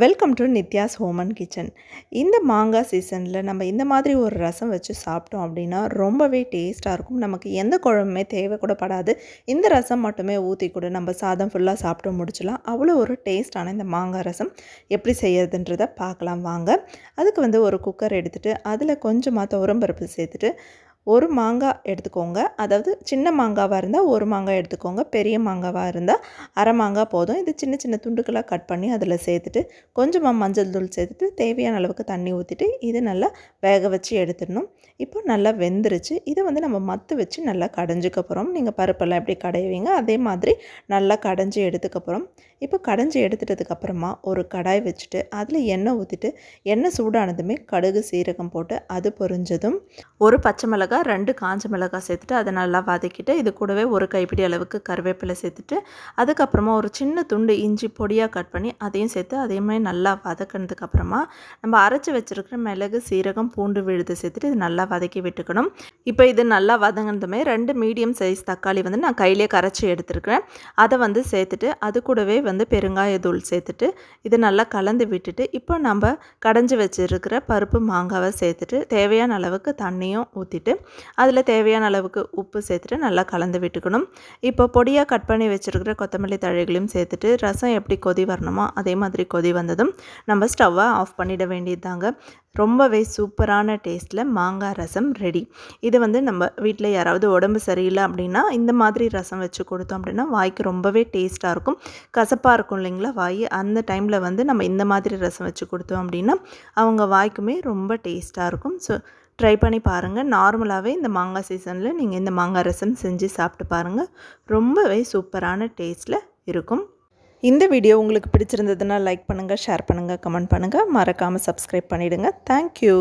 welcome to Nithya's home and kitchen இந்த மாங்காய் சீசனில் நம்ம இந்த மாதிரி ஒரு ரசம் வச்சு சாப்பிட்டோம் அப்படின்னா ரொம்பவே டேஸ்ட்டாக இருக்கும் நமக்கு எந்த குழம்புமே தேவை கூட படாது இந்த ரசம் மட்டுமே ஊற்றி கூட நம்ம சாதம் ஃபுல்லாக சாப்பிட்டு முடிச்சலாம் அவ்வளோ ஒரு டேஸ்ட்டான இந்த மாங்காய் ரசம் எப்படி செய்யறதுன்றதை பார்க்கலாம் வாங்க அதுக்கு வந்து ஒரு குக்கர் எடுத்துகிட்டு அதில் கொஞ்சமாக துவரம்பருப்பு சேர்த்துட்டு ஒரு மாங்காய் எடுத்துக்கோங்க அதாவது சின்ன மாங்காவாக இருந்தால் ஒரு மாங்காய் எடுத்துக்கோங்க பெரிய மாங்காவாக இருந்தால் அரை மாங்காய் போதும் இது சின்ன சின்ன துண்டுக்களாக கட் பண்ணி அதில் சேர்த்துட்டு கொஞ்சமாக மஞ்சள் தூள் சேர்த்துட்டு தேவையான அளவுக்கு தண்ணி ஊற்றிட்டு இது நல்லா வேக வச்சு எடுத்துடணும் இப்போ நல்லா வெந்துருச்சு இதை வந்து நம்ம மத்து வச்சு நல்லா கடைஞ்சிக்க போகிறோம் நீங்கள் பருப்பெல்லாம் எப்படி கடைவீங்க அதே மாதிரி நல்லா கடைஞ்சி எடுத்துக்கப்புறம் இப்போ கடைஞ்சி எடுத்துட்டதுக்கப்புறமா ஒரு கடாய் வச்சுட்டு அதில் எண்ணெய் ஊற்றிட்டு எண்ணெய் சூடானதுமே கடுகு சீரகம் போட்டு அது பொறிஞ்சதும் ஒரு பச்சை மிளகாய் ரெண்டு காஞ்ச மிளகாய் சேர்த்துட்டு அதை நல்லா வதக்கிட்டு இது கூடவே ஒரு கைப்பிடி அளவுக்கு கருவேப்பிலை சேர்த்துட்டு அதுக்கப்புறமா ஒரு சின்ன துண்டு இஞ்சி பொடியாக கட் பண்ணி அதையும் சேர்த்து அதே மாதிரி நல்லா வதக்கினதுக்கப்புறமா நம்ம அரைச்சி வச்சுருக்கிற மிளகு சீரகம் பூண்டு விழுது சேர்த்துட்டு இது நல்லா வதக்கி விட்டுக்கணும் இப்போ இது நல்லா வதங்கினதுமே ரெண்டு மீடியம் சைஸ் தக்காளி வந்து நான் கையிலே கரைச்சி எடுத்துருக்கிறேன் அதை வந்து சேர்த்துட்டு அது கூடவே வந்து பெருங்காய தூள் சேர்த்துட்டு இது நல்லா கலந்து விட்டுட்டு இப்போ நம்ம கடைஞ்சி வச்சுருக்கிற பருப்பு மாங்காவை சேர்த்துட்டு தேவையான அளவுக்கு தண்ணியும் ஊற்றிட்டு அதில் தேவையான அளவுக்கு உப்பு சேர்த்துட்டு நல்லா கலந்து விட்டுக்கணும் இப்போ பொடியாக கட் பண்ணி வச்சுருக்கிற கொத்தமல்லி தழைகளையும் சேர்த்துட்டு ரசம் எப்படி கொதி வரணுமோ அதே மாதிரி கொதி வந்ததும் நம்ம ஸ்டவ்வை ஆஃப் பண்ணிட வேண்டியது தாங்க ரொம்பவே சூப்பரான டேஸ்ட்டில் மாங்காய் ரசம் ரெடி இது வந்து நம்ம வீட்டில் யாராவது உடம்பு சரியில்லை அப்படின்னா இந்த மாதிரி ரசம் வச்சு கொடுத்தோம் அப்படின்னா வாய்க்கு ரொம்பவே டேஸ்ட்டாக இருக்கும் கசப்பாக இருக்கும் இல்லைங்களா வாய் அந்த டைமில் வந்து நம்ம இந்த மாதிரி ரசம் வச்சு கொடுத்தோம் அப்படின்னா அவங்க வாய்க்குமே ரொம்ப டேஸ்ட்டாக இருக்கும் ஸோ ட்ரை பண்ணி பாருங்கள் நார்மலாகவே இந்த மாங்காய் சீசனில் நீங்கள் இந்த மாங்காய் ரசம் செஞ்சு சாப்பிட்டு பாருங்கள் ரொம்பவே சூப்பரான டேஸ்ட்டில் இருக்கும் இந்த வீடியோ உங்களுக்கு பிடிச்சிருந்ததுன்னா லைக் பண்ணுங்கள் ஷேர் பண்ணுங்கள் கமெண்ட் பண்ணுங்கள் மறக்காமல் சப்ஸ்கிரைப் பண்ணிவிடுங்க தேங்க்யூ